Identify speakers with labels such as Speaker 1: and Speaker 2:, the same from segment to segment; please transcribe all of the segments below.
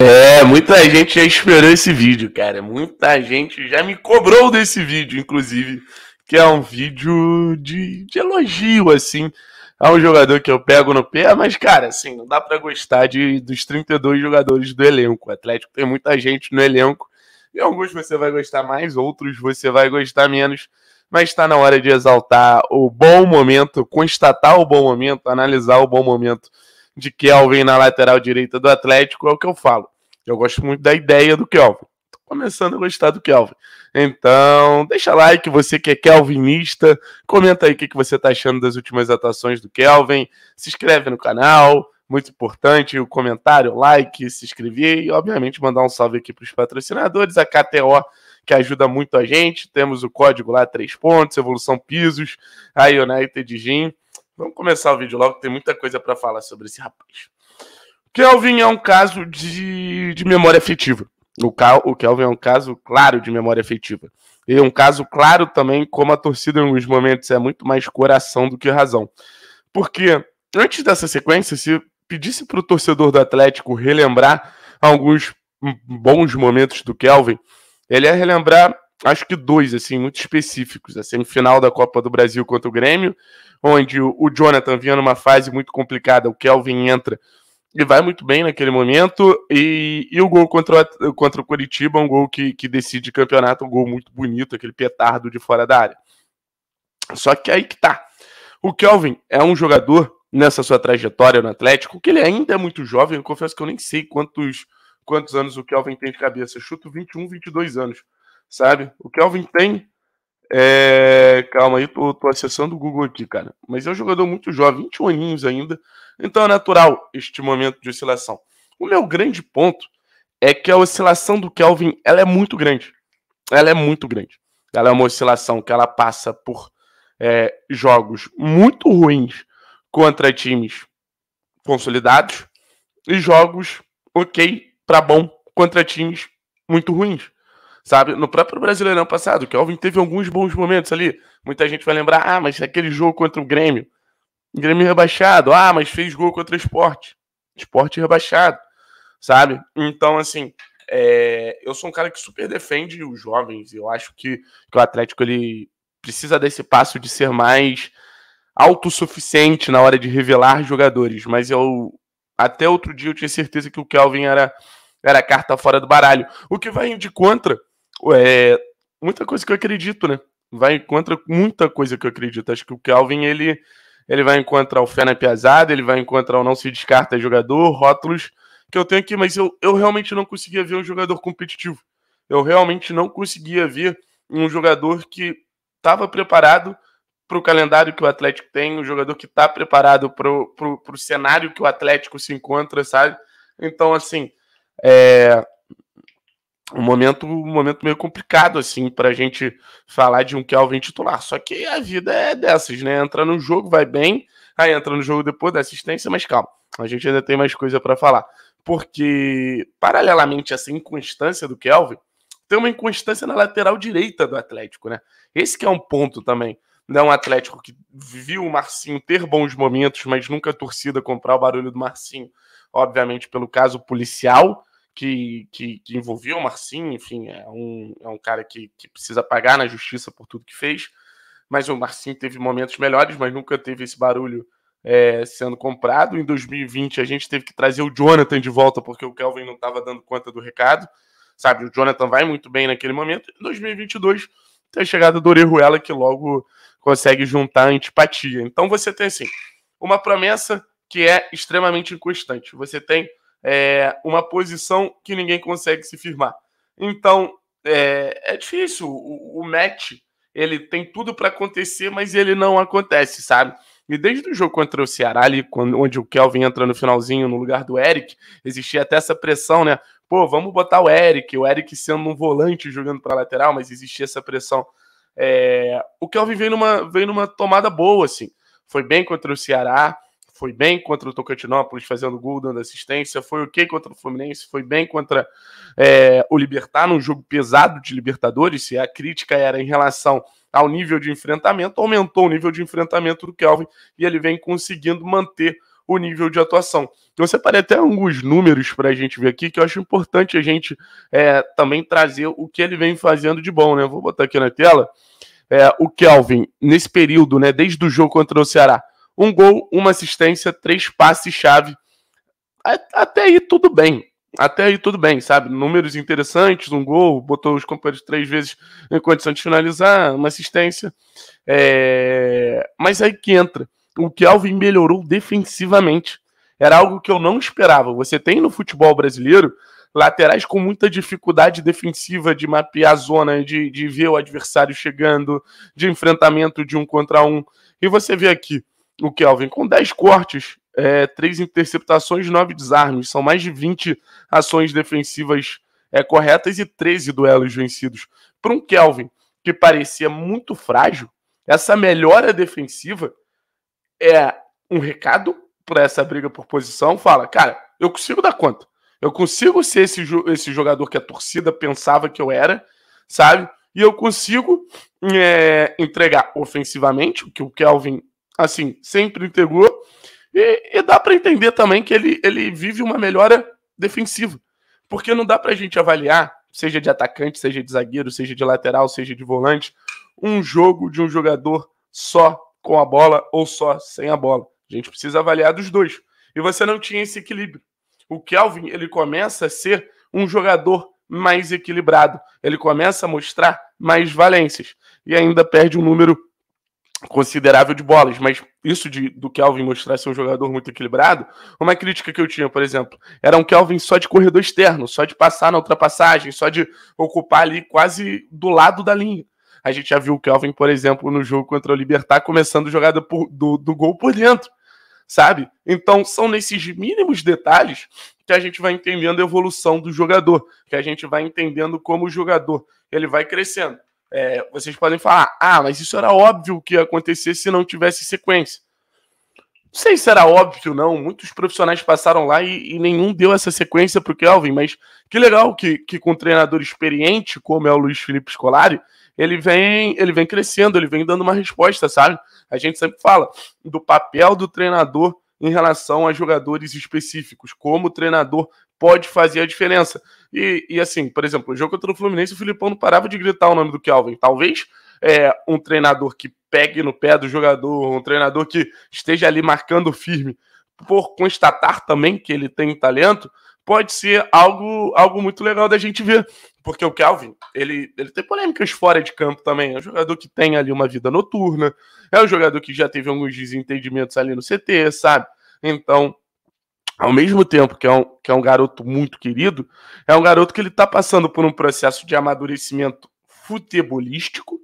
Speaker 1: É, muita gente já esperou esse vídeo, cara. Muita gente já me cobrou desse vídeo, inclusive. Que é um vídeo de, de elogio, assim. É um jogador que eu pego no pé, mas, cara, assim, não dá para gostar de, dos 32 jogadores do elenco. O Atlético tem muita gente no elenco. E alguns você vai gostar mais, outros você vai gostar menos. Mas está na hora de exaltar o bom momento, constatar o bom momento, analisar o bom momento de Kelvin na lateral direita do Atlético, é o que eu falo. Eu gosto muito da ideia do Kelvin. Tô começando a gostar do Kelvin. Então, deixa like, você que é kelvinista, comenta aí o que, você tá achando das últimas atuações do Kelvin, se inscreve no canal, muito importante, o comentário, o like, se inscrever e, obviamente, mandar um salve aqui para os patrocinadores, a KTO, que ajuda muito a gente. Temos o código lá, três pontos, Evolução Pisos, a United Gym. Vamos começar o vídeo logo, tem muita coisa para falar sobre esse rapaz. O Kelvin é um caso de, de memória afetiva. O, Cal, o Kelvin é um caso claro de memória afetiva. E é um caso claro também, como a torcida em alguns momentos é muito mais coração do que razão. Porque antes dessa sequência, se pedisse para o torcedor do Atlético relembrar alguns bons momentos do Kelvin, ele ia relembrar, acho que dois, assim, muito específicos: a semifinal da Copa do Brasil contra o Grêmio onde o Jonathan vinha numa fase muito complicada, o Kelvin entra e vai muito bem naquele momento. E, e o gol contra o, contra o Curitiba, é um gol que, que decide campeonato, um gol muito bonito, aquele petardo de fora da área. Só que aí que tá. O Kelvin é um jogador nessa sua trajetória no Atlético, que ele ainda é muito jovem, eu confesso que eu nem sei quantos, quantos anos o Kelvin tem de cabeça. Eu chuto 21, 22 anos, sabe? O Kelvin tem é, calma aí, tô, tô acessando o Google aqui, cara. Mas é um jogador muito jovem, 21 aninhos ainda. Então é natural este momento de oscilação. O meu grande ponto é que a oscilação do Kelvin ela é muito grande. Ela é muito grande. Ela é uma oscilação que ela passa por é, jogos muito ruins contra times consolidados e jogos ok para bom contra times muito ruins sabe? No próprio Brasileirão passado, o Kelvin teve alguns bons momentos ali. Muita gente vai lembrar, ah, mas aquele jogo contra o Grêmio, Grêmio rebaixado, ah, mas fez gol contra o esporte, esporte rebaixado, sabe? Então, assim, é... eu sou um cara que super defende os jovens, eu acho que, que o Atlético, ele precisa desse passo de ser mais autossuficiente na hora de revelar jogadores, mas eu, até outro dia eu tinha certeza que o Kelvin era era carta fora do baralho. O que vai de contra é, muita coisa que eu acredito, né? Vai contra muita coisa que eu acredito. Acho que o Calvin, ele, ele vai encontrar o fé na piazada, ele vai encontrar o não se descarta jogador, rótulos que eu tenho aqui, mas eu, eu realmente não conseguia ver um jogador competitivo. Eu realmente não conseguia ver um jogador que estava preparado para o calendário que o Atlético tem, um jogador que está preparado para o cenário que o Atlético se encontra, sabe? Então, assim, é, um momento, um momento meio complicado, assim, para a gente falar de um Kelvin titular. Só que a vida é dessas, né? Entra no jogo, vai bem, aí entra no jogo depois da assistência, mas calma, a gente ainda tem mais coisa para falar. Porque, paralelamente a essa inconstância do Kelvin, tem uma inconstância na lateral direita do Atlético, né? Esse que é um ponto também. Não é um Atlético que viu o Marcinho ter bons momentos, mas nunca a torcida comprar o barulho do Marcinho, obviamente pelo caso policial, que, que, que envolvia o Marcinho, enfim, é um, é um cara que, que precisa pagar na justiça por tudo que fez. Mas o Marcinho teve momentos melhores, mas nunca teve esse barulho é, sendo comprado. Em 2020, a gente teve que trazer o Jonathan de volta, porque o Kelvin não estava dando conta do recado. Sabe, o Jonathan vai muito bem naquele momento. Em 2022, tem a chegada do Orejuela, que logo consegue juntar a antipatia. Então você tem, assim, uma promessa que é extremamente inconstante. Você tem é, uma posição que ninguém consegue se firmar. Então, é, é difícil. O, o match, ele tem tudo para acontecer, mas ele não acontece, sabe? E desde o jogo contra o Ceará, ali, quando, onde o Kelvin entra no finalzinho no lugar do Eric, existia até essa pressão, né? Pô, vamos botar o Eric, o Eric sendo um volante jogando para lateral, mas existia essa pressão. É... O Kelvin veio numa, veio numa tomada boa, assim. Foi bem contra o Ceará, foi bem contra o Tocantinópolis, fazendo gol, dando assistência, foi ok contra o Fluminense, foi bem contra é, o Libertar, num jogo pesado de Libertadores, se a crítica era em relação ao nível de enfrentamento, aumentou o nível de enfrentamento do Kelvin e ele vem conseguindo manter o nível de atuação. Então, eu separei até alguns números para a gente ver aqui, que eu acho importante a gente é, também trazer o que ele vem fazendo de bom, né? Vou botar aqui na tela. É, o Kelvin, nesse período, né, desde o jogo contra o Ceará, um gol, uma assistência, três passes-chave. Até aí tudo bem. Até aí tudo bem, sabe? Números interessantes, um gol, botou os companheiros três vezes em condição de finalizar, uma assistência. É... Mas aí que entra. O que Alvin melhorou defensivamente. Era algo que eu não esperava. Você tem no futebol brasileiro laterais com muita dificuldade defensiva de mapear a zona, de, de ver o adversário chegando, de enfrentamento de um contra um. E você vê aqui o Kelvin com 10 cortes, é, 3 interceptações, 9 desarmes. São mais de 20 ações defensivas é, corretas e 13 duelos vencidos. Para um Kelvin que parecia muito frágil, essa melhora defensiva é um recado para essa briga por posição. Fala, cara, eu consigo dar conta. Eu consigo ser esse, esse jogador que a torcida pensava que eu era, sabe? E eu consigo é, entregar ofensivamente, o que o Kelvin assim, sempre integrou. E, e dá para entender também que ele, ele vive uma melhora defensiva, porque não dá para a gente avaliar, seja de atacante, seja de zagueiro, seja de lateral, seja de volante, um jogo de um jogador só com a bola ou só sem a bola. A gente precisa avaliar dos dois. E você não tinha esse equilíbrio. O Kelvin, ele começa a ser um jogador mais equilibrado. Ele começa a mostrar mais valências e ainda perde um número considerável de bolas, mas isso de, do Kelvin mostrar ser um jogador muito equilibrado, uma crítica que eu tinha, por exemplo, era um Kelvin só de corredor externo, só de passar na ultrapassagem, só de ocupar ali quase do lado da linha. A gente já viu o Kelvin, por exemplo, no jogo contra o Libertar, começando jogada por, do, do gol por dentro, sabe? Então são nesses mínimos detalhes que a gente vai entendendo a evolução do jogador, que a gente vai entendendo como o jogador ele vai crescendo. É, vocês podem falar, ah, mas isso era óbvio que ia acontecer se não tivesse sequência. Não sei se era óbvio, não. Muitos profissionais passaram lá e, e nenhum deu essa sequência para o Kelvin, mas que legal que, que com um treinador experiente, como é o Luiz Felipe Scolari, ele vem, ele vem crescendo, ele vem dando uma resposta, sabe? A gente sempre fala do papel do treinador em relação a jogadores específicos, como o treinador pode fazer a diferença. E, e assim, por exemplo, o jogo contra o Fluminense, o Filipão não parava de gritar o nome do Kelvin. Talvez é, um treinador que pegue no pé do jogador, um treinador que esteja ali marcando firme, por constatar também que ele tem talento, pode ser algo, algo muito legal da gente ver. Porque o Calvin, ele, ele tem polêmicas fora de campo também. É um jogador que tem ali uma vida noturna, é um jogador que já teve alguns desentendimentos ali no CT, sabe? Então, ao mesmo tempo que é um, que é um garoto muito querido, é um garoto que ele está passando por um processo de amadurecimento futebolístico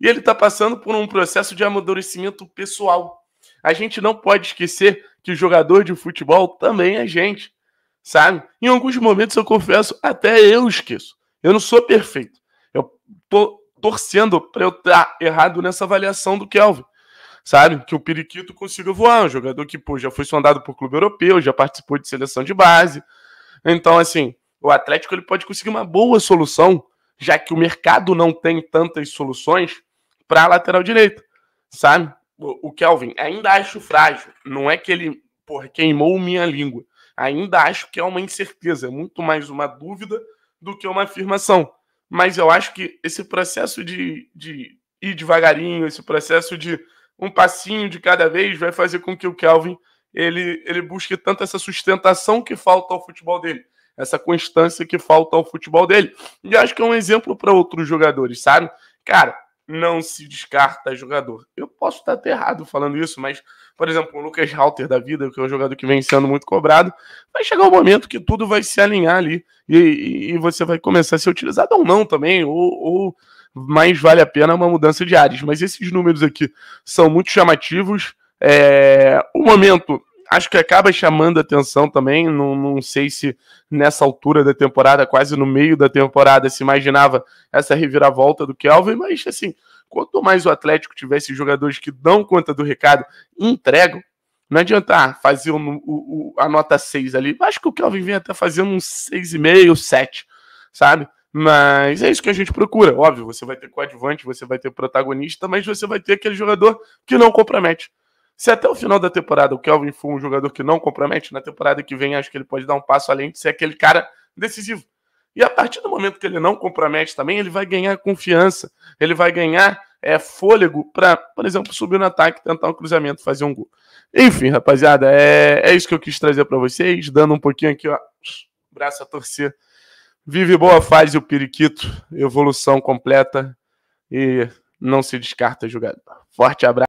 Speaker 1: e ele está passando por um processo de amadurecimento pessoal. A gente não pode esquecer que jogador de futebol também é gente sabe? Em alguns momentos eu confesso, até eu esqueço. Eu não sou perfeito. Eu tô torcendo para eu estar tá errado nessa avaliação do Kelvin, sabe? Que o Periquito consiga voar, um jogador que, pô, já foi sondado por clube europeu, já participou de seleção de base. Então, assim, o Atlético ele pode conseguir uma boa solução, já que o mercado não tem tantas soluções para a lateral direita, sabe? O Kelvin ainda acho frágil, não é que ele, porra, queimou minha língua Ainda acho que é uma incerteza, é muito mais uma dúvida do que uma afirmação. Mas eu acho que esse processo de, de ir devagarinho, esse processo de um passinho de cada vez, vai fazer com que o Kelvin ele, ele busque tanto essa sustentação que falta ao futebol dele, essa constância que falta ao futebol dele. E acho que é um exemplo para outros jogadores, sabe? Cara, não se descarta jogador. Eu posso estar até errado falando isso, mas, por exemplo, o Lucas Halter da vida, que é um jogador que vem sendo muito cobrado, vai chegar o um momento que tudo vai se alinhar ali e, e, você vai começar a ser utilizado ou não também, ou, ou mais vale a pena uma mudança de áreas. Mas esses números aqui são muito chamativos. É, o momento acho que acaba chamando atenção também. Não, não sei se nessa altura da temporada, quase no meio da temporada, se imaginava essa reviravolta do Kelvin, mas assim, quanto mais o Atlético tivesse jogadores que dão conta do recado, entregam, não adianta ah, fazer o, o, a nota 6 ali. Acho que o Kelvin vem até fazendo um 6,5, 7, sabe? Mas é isso que a gente procura. Óbvio, você vai ter coadjuvante, você vai ter protagonista, mas você vai ter aquele jogador que não compromete. Se até o final da temporada o Kelvin for um jogador que não compromete, na temporada que vem acho que ele pode dar um passo além de ser aquele cara decisivo. E a partir do momento que ele não compromete também, ele vai ganhar confiança, ele vai ganhar é, fôlego para, por exemplo, subir no ataque, tentar um cruzamento, fazer um gol. Enfim, rapaziada, é, é isso que eu quis trazer para vocês, dando um pouquinho aqui, ó, braço a torcer. Vive boa fase o Periquito, evolução completa e não se descarta jogada. Forte abraço.